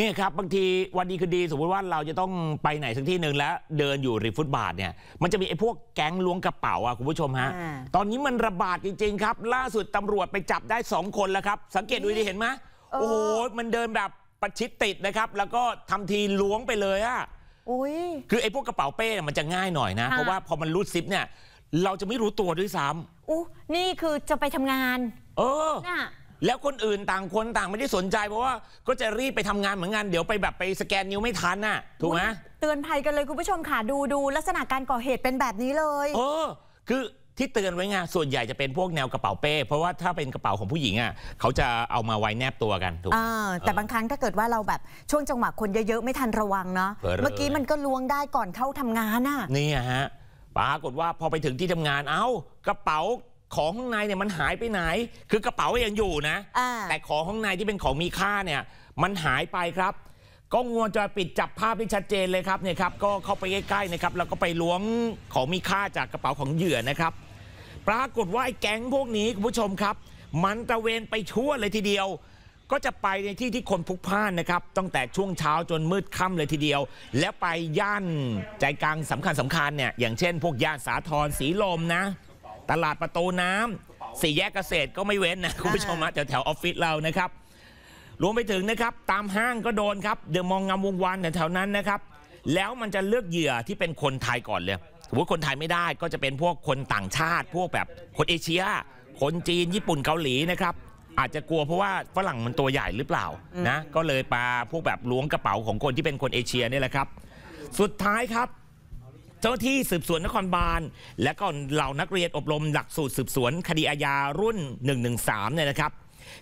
นี่ครับ บางทีวันดีคือดี สมมติว่าเราจะต้องไปไหนสักที่หนึ่งแล้วเดินอยู่ริฟุตบาทเนี่ยมันจะมีไอ้พวกแก๊งล้วงกระเป๋าอ่ะคุณผู้ชมฮะ ตอนนี้มันระบาดจริงๆครับ ล่าสุดตำรวจไปจับได้ 2 คนแล้วครับ สังเกตดูดิเห็นไหมโอ้โหมันเดินแบบประชิดติดนะครับ แล้วก็ทำทีล้วงไปเลยอ่ะคือไอ้พวกกระเป๋าเป้มันจะง่ายหน่อยนะเพราะว่าพอมันรูดซิปเนี่ยเราจะไม่รู้ตัวด้วยซ้ำอู้นี่คือจะไปทำงานเออแล้วคนอื่นต่างคนต่างไม่ได้สนใจ เพราะว่าก็จะรีบไปทำงานเหมือนกัน เดี๋ยวไปแบบไปสแกนนิ้วไม่ทันน่ะถูกไหมเตือนภัยกันเลยคุณผู้ชมค่ะดูดู ลักษณะการก่อเหตุเป็นแบบนี้เลยเออคือที่เตือนไว้ไงส่วนใหญ่จะเป็นพวกแนวกระเป๋าเป้ เพราะว่าถ้าเป็นกระเป๋าของผู้หญิงอ่ะ เขาจะเอามาไว้แนบตัวกันถูกไหมแต่บางครั้งถ้าเกิดว่าเราแบบช่วงจังหวะคนเยอะๆไม่ทันระวังเนาะเมื่อกี้มันก็ล้วงได้ก่อนเข้าทำงานน่ะนี่ฮะปรากฏว่าพอไปถึงที่ทำงานเอ้ากระเป๋าของข้างในเนี่ยมันหายไปไหนคือกระเป๋ายังอยู่นะ แต่ของข้างในที่เป็นของมีค่าเนี่ย มันหายไปครับ ก็งวงจะปิดจับภาพได้ชัดเจนเลยครับเนี่ยครับ ก็เข้าไปใกล้ๆนะครับ แล้วก็ไปล้วงของมีค่าจากกระเป๋าของเหยื่อนะครับ ปรากฏว่าไอ้แก๊งพวกนี้คุณผู้ชมครับ มันตะเวนไปชั่วเลยทีเดียว ก็จะไปในที่ที่คนพลุกพล่านนะครับตั้งแต่ช่วงเช้าจนมืดค่ำเลยทีเดียว แล้วไปย่านใจกลางสาคัญสำคัญๆเนี่ยอย่างเช่น พวกย่านสาทรสีลมนะตลาดประตูน้ำสี่แยกเกษตรก็ไม่เว้นนะ คุณผู้ชมแถวแถวออฟฟิศเรานะครับ รวมไปถึงนะครับ ตามห้างก็โดนครับ เดอวมองงามวงวานแถวนั้นนะครับ แล้วมันจะเลือกเหยื่อที่เป็นคนไทยก่อนเลย สมมติคนไทยไม่ได้ก็จะเป็นพวกคนต่างชาติ พวกแบบคนเอเชีย คนจีนญี่ปุ่นเกาหลีนะครับ อาจจะกลัวเพราะว่าฝรั่งมันตัวใหญ่หรือเปล่านะ ก็เลยปาพวกแบบล้วงกระเป๋าของคนที่เป็นคนเอเชียนี่แหละครับ สุดท้ายครับจ้าหน้าที่สืบสวนนครบาล และก็เหล่านักเรียนอบรมหลักสูตรสืบสวนคดีอาญารุ่น 113 เนี่ยนะครับ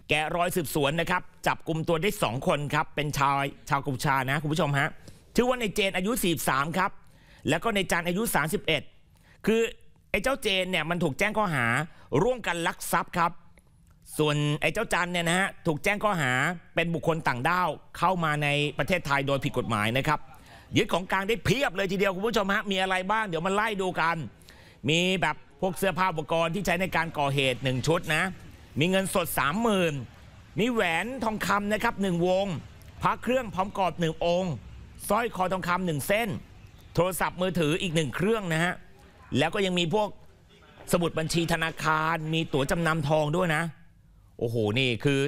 แกะรอยสืบสวนนะครับจับกลุ่มตัวได้ 2 คนครับเป็นชายชาวกุมชานะ คุณผู้ชมฮะชื่อว่าในเจนอายุ 43 ครับแล้วก็ในจันอายุ 31 คือไอ้เจ้าเจนเนี่ยมันถูกแจ้งข้อหาร่วมกันลักทรัพย์ครับ ส่วนไอ้เจ้าจันเนี่ยนะฮะถูกแจ้งข้อหาเป็นบุคคลต่างด้าวเข้ามาในประเทศไทยโดยผิดกฎหมายนะครับยึดของกลางได้เพียบเลยทีเดียว คุณผู้ชมฮะ มีอะไรบ้าง เดี๋ยวมาไล่ดูกัน มีแบบพวกเสื้อผ้าอุปกรณ์ที่ใช้ในการก่อเหตุ 1 ชุดนะ มีเงินสด 30,000 มีแหวนทองคำนะครับ 1 วง พระเครื่องพร้อมกรอบ 1 องค์สร้อยคอทองคำหนึ่งเส้น โทรศัพท์มือถืออีกหนึ่งเครื่องนะฮะแล้วก็ยังมีพวกสมุดบัญชีธนาคารมีตั๋วจำนำทองด้วยนะ โอ้โหนี่คือ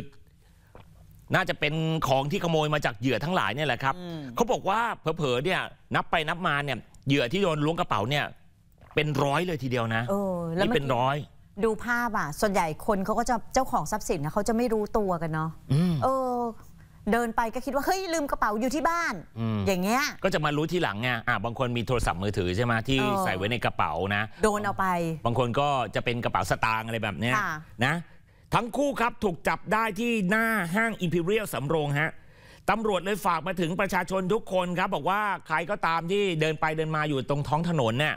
น่าจะเป็นของที่ขโมยมาจากเหยื่อทั้งหลายเนี่ยแหละครับเขาบอกว่าเผลอๆเนี่ยนับไปนับมาเนี่ยเหยื่อที่โดนล้วงกระเป๋าเนี่ย เป็นร้อยเลยทีเดียวนะนี่เป็นร้อย ดูภาพอ่ะ ส่วนใหญ่คนเขาก็จะเจ้าของทรัพย์สินนะเขาจะไม่รู้ตัวกันเนาะเออ เดินไปก็คิดว่า เฮ้ยลืมกระเป๋าอยู่ที่บ้านออย่างเงี้ยก็จะมารู้ทีหลังไงอ่าบางคนมีโทรศัพท์มือถือใช่ไหมที่ใส่ไว้ในกระเป๋านะโดนเอาไป บางคนก็จะเป็นกระเป๋าสตางค์อะไรแบบเนี้ยนะทั้งคู่ครับ ถูกจับได้ที่หน้าห้างอิมพีเรียลสำโรงฮะตำรวจเลยฝากมาถึงประชาชนทุกคนครับ บอกว่าใครก็ตามที่เดินไปเดินมาอยู่ตรงท้องถนนเนี่ย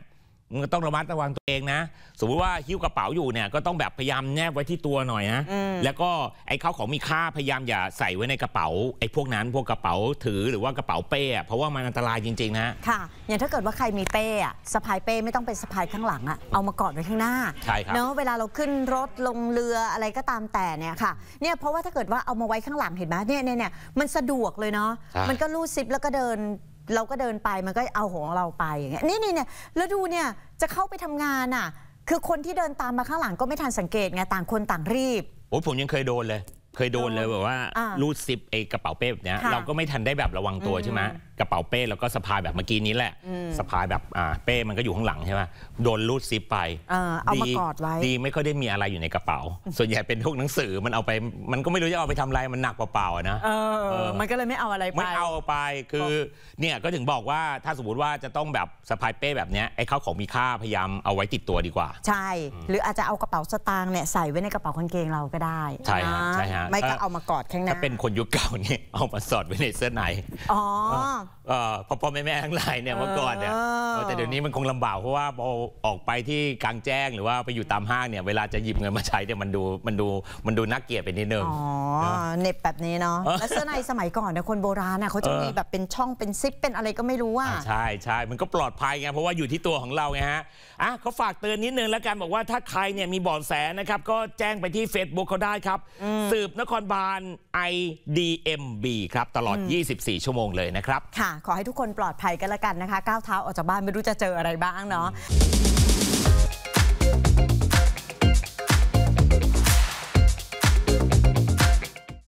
มันต้องระมัดระวังตัวเองนะ สมมติว่าหิ้วกระเป๋าอยู่เนี่ยก็ต้องแบบพยายามแนบไว้ที่ตัวหน่อยนะแล้วก็ไอ้ข้าวของมีค่าพยายามอย่าใส่ไว้ในกระเป๋าไอ้พวกนั้นพวกกระเป๋าถือหรือว่ากระเป๋าเป้เพราะว่ามันอันตรายจริงๆนะค่ะอย่างถ้าเกิดว่าใครมีเป้อะสะพายเป้ไม่ต้องเป็นสะพายข้างหลังอะเอามากอดไว้ข้างหน้าใช่ครับเนาะเวลาเราขึ้นรถลงเรืออะไรก็ตามแต่เนี่ยค่ะเนี่ยเพราะว่าถ้าเกิดว่าเอามาไว้ข้างหลังเห็นไหมเนี่ยเนี่ยมันสะดวกเลยเนาะมันก็ลูดซิปแล้วก็เดินเราก็เดินไปมันก็เอาของเราไปอย่างเงี้ยนี่นี่เนี่ยแล้วดูเนี่ยจะเข้าไปทำงานอ่ะ คือคนที่เดินตามมาข้างหลังก็ไม่ทันสังเกตไงต่างคนต่างรีบโอ้ผมยังเคยโดนเลยเคยโดนเลยแบบว่ารูดซิปไอกระเป๋าเป้แบบเนี้ยเราก็ไม่ทันได้แบบระวังตัวใช่ไหมกระเป๋าเป้แล้วก็สะพายแบบเมื่อกี้นี้แหละสะพายแบบเป้มันก็อยู่ข้างหลังใช่ไหมโดนรูดซิปไปเอามากอดไว้ ดีไม่ค่อยได้มีอะไรอยู่ในกระเป๋าส่วนใหญ่เป็นพวกหนังสือมันเอาไป มันก็ไม่รู้จะเอาไปทำอะไรมันหนักเปล่าๆนะมันก็เลยไม่เอาอะไรไปไม่เอาไปคือเนี่ยก็ถึงบอกว่าถ้าสมมติว่าจะต้องแบบสะพายเป้แบบเนี้ยไอ้ขาของมีค่า พยายามเอาไว้ติดตัวดีกว่า ใช่ หรืออาจจะเอากระเป๋าสตางค์เนี่ยใส่ไว้ในกระเป๋ากางเกงเราก็ได้ ใช่ฮะใช่ฮะไม่ก็เอามากอดข้างหน้าถ้าเป็นคนยุคเก่าเนี่ยเอามาสอดไว้ในเสื้อในอ๋อพ่อพ่อแม่แม่ทั้งหลายเนี่ยเมื่อก่อนเนี่ยแต่เดี๋ยวนี้มันคงลำบากเพราะว่าพอออกไปที่กลางแจ้งหรือว่าไปอยู่ตามห้างเนี่ย เวลาจะหยิบเงินมาใช้เนี่ยมันดูมันดูมันดูน่าเกลียดไปนิดนึงอ๋อเน็บแบบนี้เนาะแล้วเสื้อในสมัยก่อนเนี่ยคนโบราณน่ะเขาจะมีแบบเป็นช่องเป็นซิปเป็นอะไรก็ไม่รู้ว่าใช่ใช่มันก็ปลอดภัยไงเพราะว่าอยู่ที่ตัวของเราไงฮะอ่ะเขาฝาก เตือนนิดนึงแล้วกันบอกว่าถ้าใครเนี่ยมีบ่อแสนะครับก็แจ้งไปที่เฟซบุ๊กเขาได้ครับสืบนครบาล IDMB ครับ ตลอด 24 ชั่วโมงเลยนะครับ ค่ะ ขอให้ทุกคนปลอดภัยกันละกันนะคะ ก้าวเท้าออกจากบ้านไม่รู้จะเจออะไรบ้างเนาะ